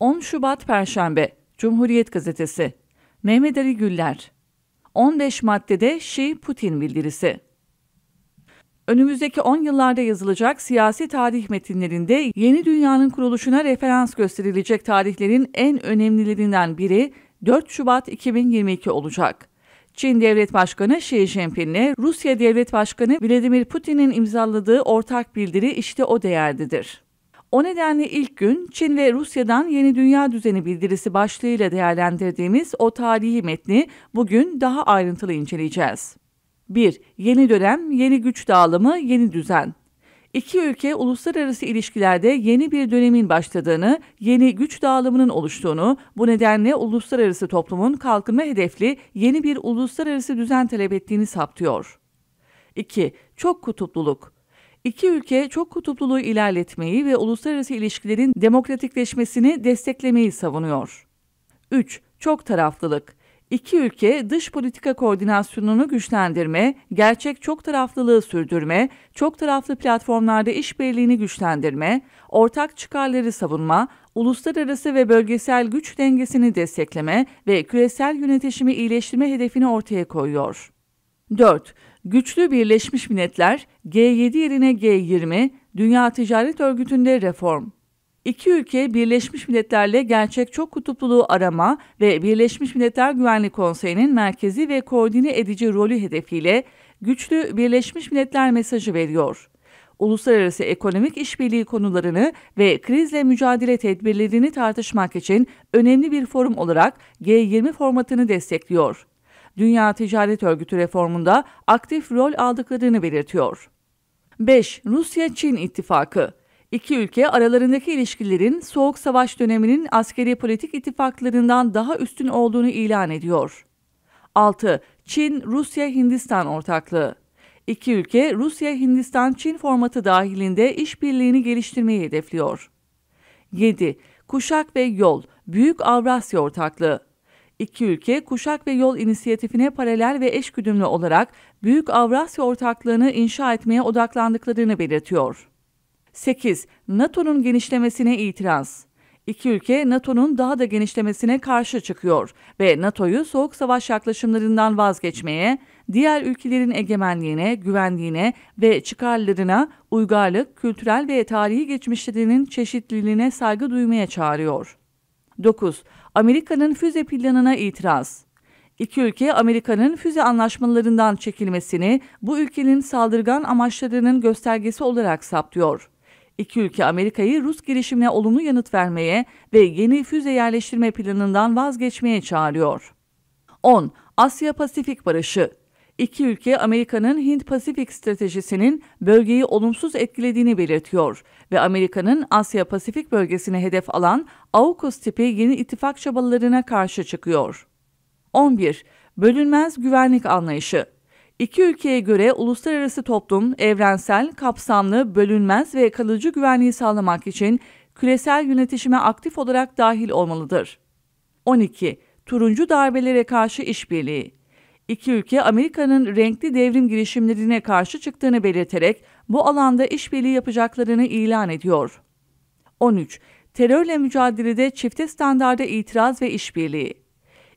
10 Şubat Perşembe Cumhuriyet Gazetesi Mehmet Ali Güller 15 maddede Şi putin bildirisi Önümüzdeki 10 yıllarda yazılacak siyasi tarih metinlerinde yeni dünyanın kuruluşuna referans gösterilecek tarihlerin en önemlilerinden biri 4 Şubat 2022 olacak. Çin Devlet Başkanı Xi Jinping'le Rusya Devlet Başkanı Vladimir Putin'in imzaladığı ortak bildiri işte o değerdedir. O nedenle ilk gün Çin ve Rusya'dan yeni dünya düzeni bildirisi başlığıyla değerlendirdiğimiz o tarihi metni bugün daha ayrıntılı inceleyeceğiz. 1. Yeni dönem, yeni güç dağılımı, yeni düzen. İki ülke uluslararası ilişkilerde yeni bir dönemin başladığını, yeni güç dağılımının oluştuğunu, bu nedenle uluslararası toplumun kalkınma hedefli yeni bir uluslararası düzen talep ettiğini saptıyor. 2. Çok kutupluluk İki ülke çok kutupluluğu ilerletmeyi ve uluslararası ilişkilerin demokratikleşmesini desteklemeyi savunuyor. 3. Çok taraflılık İki ülke dış politika koordinasyonunu güçlendirme, gerçek çok taraflılığı sürdürme, çok taraflı platformlarda işbirliğini güçlendirme, ortak çıkarları savunma, uluslararası ve bölgesel güç dengesini destekleme ve küresel yönetişimi iyileştirme hedefini ortaya koyuyor. 4. Güçlü Birleşmiş Milletler G7 yerine G20 Dünya Ticaret Örgütü'nde reform. İki ülke Birleşmiş Milletler'le gerçek çok kutupluluğu arama ve Birleşmiş Milletler Güvenlik Konseyi'nin merkezi ve koordine edici rolü hedefiyle güçlü Birleşmiş Milletler mesajı veriyor. Uluslararası ekonomik işbirliği konularını ve krizle mücadele tedbirlerini tartışmak için önemli bir forum olarak G20 formatını destekliyor. Dünya Ticaret Örgütü reformunda aktif rol aldıklarını belirtiyor. 5. Rusya-Çin İttifakı. İki ülke aralarındaki ilişkilerin Soğuk Savaş döneminin askeri politik ittifaklarından daha üstün olduğunu ilan ediyor. 6. Çin-Rusya-Hindistan ortaklığı İki ülke Rusya-Hindistan-Çin formatı dahilinde işbirliğini geliştirmeyi hedefliyor. 7. Kuşak ve Yol Büyük Avrasya Ortaklığı İki ülke kuşak ve yol inisiyatifine paralel ve eşgüdümlü olarak Büyük Avrasya Ortaklığını inşa etmeye odaklandıklarını belirtiyor. 8. NATO'nun genişlemesine itiraz. İki ülke NATO'nun daha da genişlemesine karşı çıkıyor ve NATO'yu soğuk savaş yaklaşımlarından vazgeçmeye, diğer ülkelerin egemenliğine, güvenliğine ve çıkarlarına uygarlık, kültürel ve tarihi geçmişlerinin çeşitliliğine saygı duymaya çağırıyor. 9. Amerika'nın füze planına itiraz. İki ülke Amerika'nın füze anlaşmalarından çekilmesini bu ülkenin saldırgan amaçlarının göstergesi olarak saptıyor. İki ülke Amerika'yı Rus girişimine olumlu yanıt vermeye ve yeni füze yerleştirme planından vazgeçmeye çağırıyor. 10. Asya Pasifik Barışı İki ülke Amerika'nın Hint-Pasifik stratejisinin bölgeyi olumsuz etkilediğini belirtiyor ve Amerika'nın Asya-Pasifik bölgesine hedef alan AUKUS tipi yeni ittifak çabalarına karşı çıkıyor. 11. Bölünmez güvenlik anlayışı İki ülkeye göre uluslararası toplum evrensel, kapsamlı, bölünmez ve kalıcı güvenliği sağlamak için küresel yönetişime aktif olarak dahil olmalıdır. 12. Turuncu darbelere karşı işbirliği İki ülke Amerika'nın renkli devrim girişimlerine karşı çıktığını belirterek bu alanda işbirliği yapacaklarını ilan ediyor. 13. Terörle mücadelede çifte standarda itiraz ve işbirliği.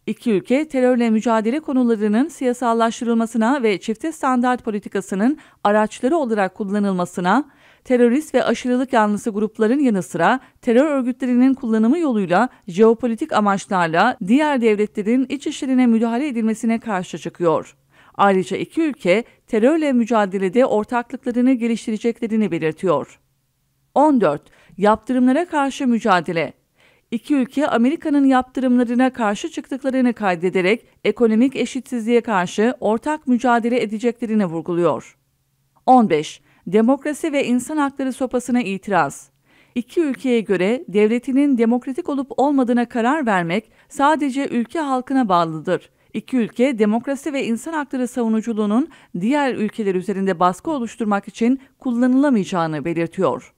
İki ülke terörle mücadele konularının siyasallaştırılmasına ve çifte standart politikasının araçları olarak kullanılmasına, terörist ve aşırılık yanlısı grupların yanı sıra terör örgütlerinin kullanımı yoluyla jeopolitik amaçlarla diğer devletlerin iç işlerine müdahale edilmesine karşı çıkıyor. Ayrıca iki ülke terörle mücadelede ortaklıklarını geliştireceklerini belirtiyor. 14. Yaptırımlara karşı mücadele İki ülke Amerika'nın yaptırımlarına karşı çıktıklarını kaydederek ekonomik eşitsizliğe karşı ortak mücadele edeceklerini vurguluyor. 15. Demokrasi ve insan hakları sopasına itiraz. İki ülkeye göre devletinin demokratik olup olmadığına karar vermek sadece ülke halkına bağlıdır. İki ülke demokrasi ve insan hakları savunuculuğunun diğer ülkeler üzerinde baskı oluşturmak için kullanılamayacağını belirtiyor.